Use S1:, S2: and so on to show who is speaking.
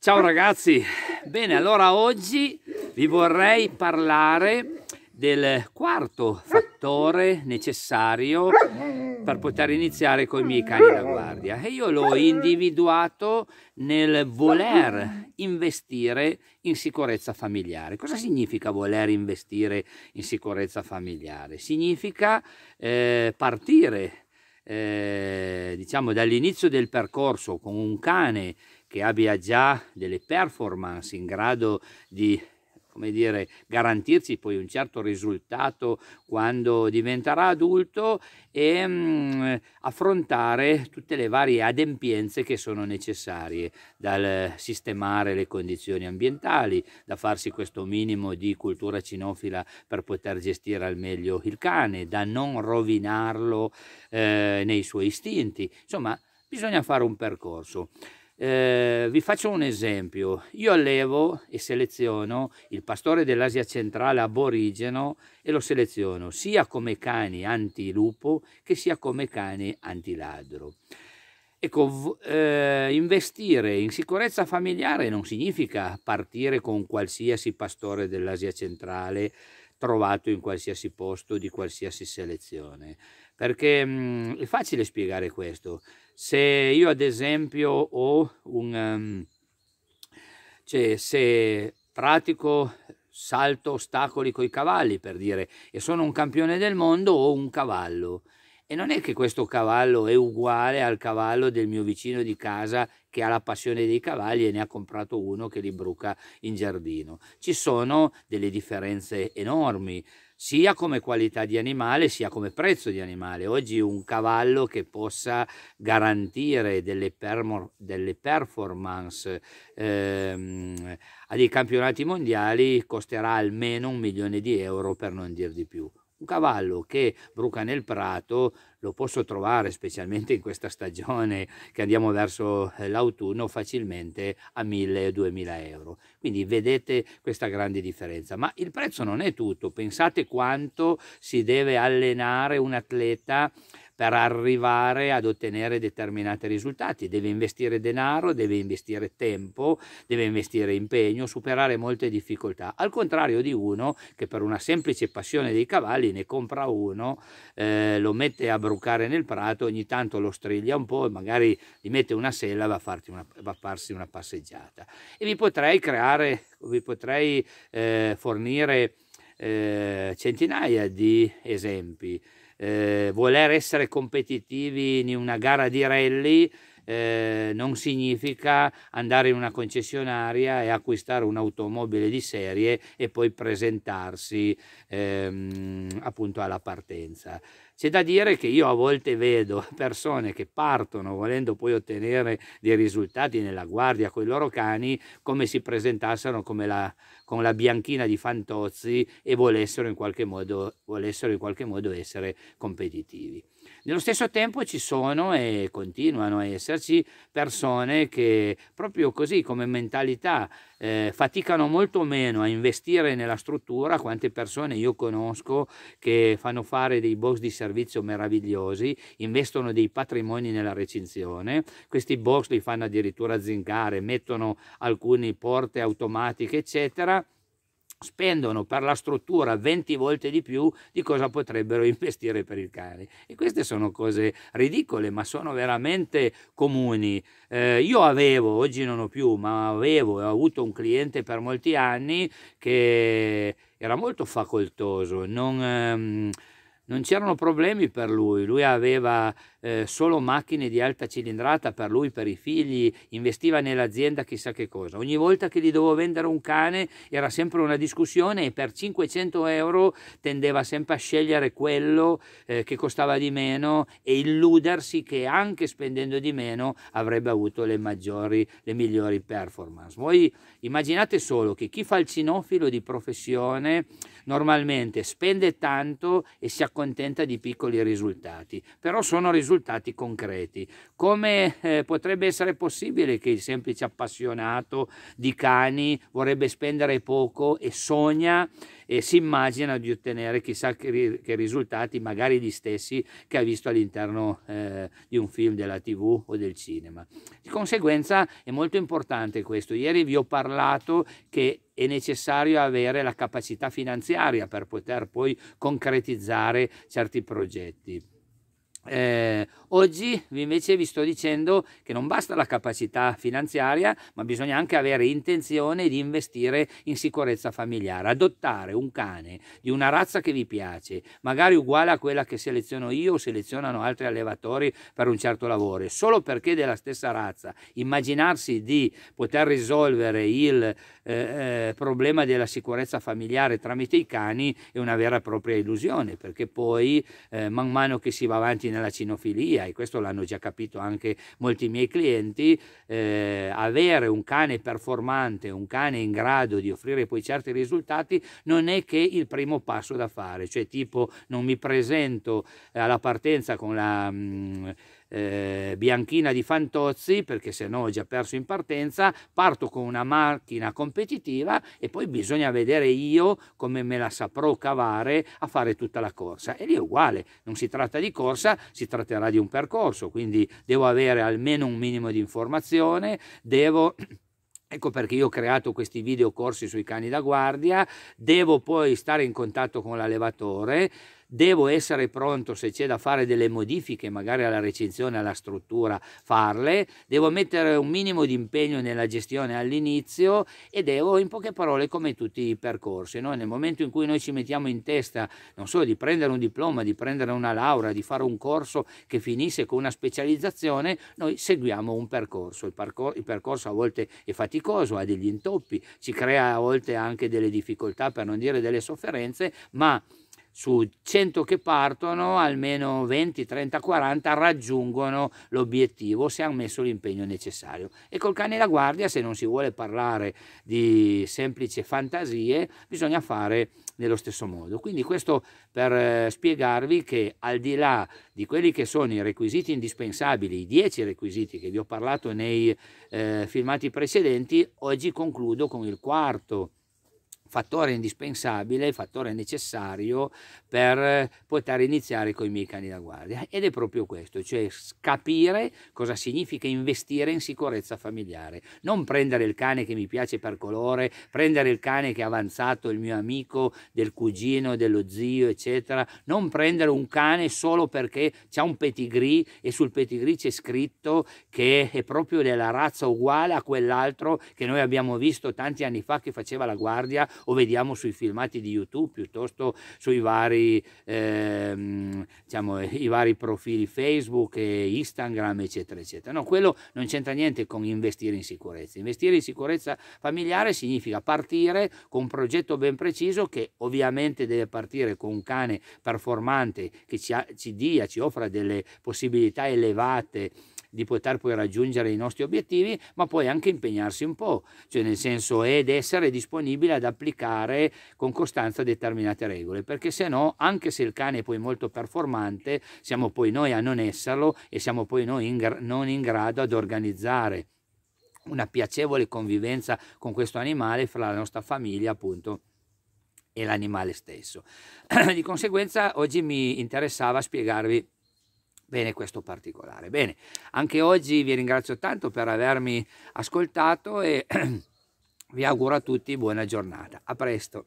S1: Ciao ragazzi, bene allora oggi vi vorrei parlare del quarto fattore necessario per poter iniziare con i miei cani da guardia e io l'ho individuato nel voler investire in sicurezza familiare. Cosa significa voler investire in sicurezza familiare? Significa eh, partire eh, diciamo dall'inizio del percorso con un cane che abbia già delle performance in grado di come dire, garantirci poi un certo risultato quando diventerà adulto e mh, mm, affrontare tutte le varie adempienze che sono necessarie, dal sistemare le condizioni ambientali, da farsi questo minimo di cultura cinofila per poter gestire al meglio il cane, da non rovinarlo eh, nei suoi istinti. Insomma, bisogna fare un percorso. Eh, vi faccio un esempio. Io allevo e seleziono il pastore dell'Asia centrale aborigeno e lo seleziono sia come cani antilupo che sia come cani antiladro. Ecco, eh, investire in sicurezza familiare non significa partire con qualsiasi pastore dell'Asia centrale trovato in qualsiasi posto di qualsiasi selezione. Perché mh, mhmm, è facile spiegare questo. Se io ad esempio ho un... Um, cioè se pratico salto ostacoli coi cavalli per dire e sono un campione del mondo o un cavallo e non è che questo cavallo è uguale al cavallo del mio vicino di casa che ha la passione dei cavalli e ne ha comprato uno che li bruca in giardino. Ci sono delle differenze enormi sia come qualità di animale sia come prezzo di animale. Oggi un cavallo che possa garantire delle, delle performance ehm, a dei campionati mondiali costerà almeno un milione di euro per non dir di più. Un cavallo che bruca nel prato lo posso trovare, specialmente in questa stagione che andiamo verso eh, l'autunno, facilmente a 1000-2000 euro. Quindi vedete questa grande differenza. Ma il prezzo non è tutto. Pensate quanto si deve allenare un atleta per arrivare ad ottenere determinati risultati. Deve investire denaro, deve investire tempo, deve investire impegno, superare molte difficoltà. Al contrario di uno che per una semplice passione dei cavalli ne compra uno, eh, lo mette a brucare nel prato, ogni tanto lo striglia un po' e magari gli mette una sella e va, va a, farsi una passeggiata. E vi potrei creare, vi potrei eh, fornire eh, centinaia di esempi eh, voler essere competitivi in una gara di rally eh, non significa andare in una concessionaria e acquistare un'automobile di serie e poi presentarsi ehm, appunto alla partenza. C'è da dire che io a volte vedo persone che partono volendo poi ottenere dei risultati nella guardia con i loro cani come si presentassero come la, con la bianchina di Fantozzi e volessero in qualche modo, volessero in qualche modo essere competitivi. Nello stesso tempo ci sono e continuano a esserci persone che proprio così come mentalità eh, faticano molto meno a investire nella struttura, quante persone io conosco che fanno fare dei box di servizio meravigliosi, investono dei patrimoni nella recinzione, questi box li fanno addirittura zincare, mettono alcune porte automatiche, eccetera spendono per la struttura 20 volte di più di cosa potrebbero investire per il cane. E queste sono cose ridicole, ma sono veramente comuni. Eh, io avevo, oggi non ho più, ma avevo e ho avuto un cliente per molti anni che era molto facoltoso, non... Ehm, non c'erano problemi per lui, lui aveva eh, solo macchine di alta cilindrata per lui, per i figli, investiva nell'azienda chissà che cosa. Ogni volta che gli dovevo vendere un cane era sempre una discussione e per 500 euro tendeva sempre a scegliere quello eh, che costava di meno e illudersi che anche spendendo di meno avrebbe avuto le, maggiori, le migliori performance. Voi immaginate solo che chi fa il cinofilo di professione normalmente spende tanto e si accorge accontenta di piccoli risultati, però sono risultati concreti. Come eh, potrebbe essere possibile che il semplice appassionato di cani vorrebbe spendere poco e sogna e si immagina di ottenere chissà che, risultati, magari gli stessi che ha visto all'interno eh, di un film della TV o del cinema. Di conseguenza è molto importante questo. Ieri vi ho parlato che è necessario avere la capacità finanziaria per poter poi concretizzare certi progetti. Eh, oggi invece vi sto dicendo che non basta la capacità finanziaria, ma bisogna anche avere intenzione di investire in sicurezza familiare, adottare un cane di una razza che vi piace, magari uguale a quella che seleziono io o selezionano altri allevatori per un certo lavoro, solo perché della stessa razza. Immaginarsi di poter risolvere il eh, eh, problema della sicurezza familiare tramite i cani è una vera e propria illusione, perché poi eh, man mano che si va avanti nella nella cinofilia e questo l'hanno già capito anche molti miei clienti, eh, avere un cane performante, un cane in grado di offrire poi certi risultati non è che il primo passo da fare, cioè tipo non mi presento alla partenza con la... Mh, mm, eh, Bianchina di Fantozzi perché se no ho già perso in partenza, parto con una macchina competitiva e poi bisogna vedere io come me la saprò cavare a fare tutta la corsa. E lì è uguale, non si tratta di corsa, si tratterà di un percorso, quindi devo avere almeno un minimo di informazione, devo... Ecco perché io ho creato questi video corsi sui cani da guardia, devo poi stare in contatto con l'allevatore, devo essere pronto se c'è da fare delle modifiche magari alla recinzione, alla struttura, farle, devo mettere un minimo di impegno nella gestione all'inizio e devo in poche parole come tutti i percorsi, no? nel momento in cui noi ci mettiamo in testa non solo di prendere un diploma, di prendere una laurea, di fare un corso che finisse con una specializzazione, noi seguiamo un percorso, il, parcor- il percorso a volte è faticoso, ha degli intoppi, ci crea a volte anche delle difficoltà per non dire delle sofferenze, ma su 100 che partono almeno 20, 30, 40 raggiungono l'obiettivo se hanno messo l'impegno necessario. E col cane da guardia, se non si vuole parlare di semplici fantasie, bisogna fare nello stesso modo. Quindi questo per eh, spiegarvi che al di là di quelli che sono i requisiti indispensabili, i 10 requisiti che vi ho parlato nei eh, filmati precedenti, oggi concludo con il quarto fattore indispensabile, fattore necessario per poter iniziare con i miei cani da guardia ed è proprio questo, cioè capire cosa significa investire in sicurezza familiare, non prendere il cane che mi piace per colore, prendere il cane che è avanzato, il mio amico, del cugino, dello zio, eccetera, non prendere un cane solo perché c'è un pedigree e sul pedigree c'è scritto che è proprio della razza uguale a quell'altro che noi abbiamo visto tanti anni fa che faceva la guardia o vediamo sui filmati di YouTube piuttosto sui vari, ehm, diciamo, i vari profili Facebook, Instagram, eccetera, eccetera. No, quello non c'entra niente con investire in sicurezza. Investire in sicurezza familiare significa partire con un progetto ben preciso che ovviamente deve partire con un cane performante che ci, ha, ci dia, ci offra delle possibilità elevate di poter poi raggiungere i nostri obiettivi, ma poi anche impegnarsi un po', cioè nel senso ed essere disponibile ad applicare con costanza determinate regole, perché se no, anche se il cane è poi molto performante, siamo poi noi a non esserlo e siamo poi noi in, non in grado ad organizzare una piacevole convivenza con questo animale fra la nostra famiglia appunto e l'animale stesso. Di conseguenza oggi mi interessava spiegarvi bene questo particolare. Bene, anche oggi vi ringrazio tanto per avermi ascoltato e vi auguro a tutti buona giornata. A presto.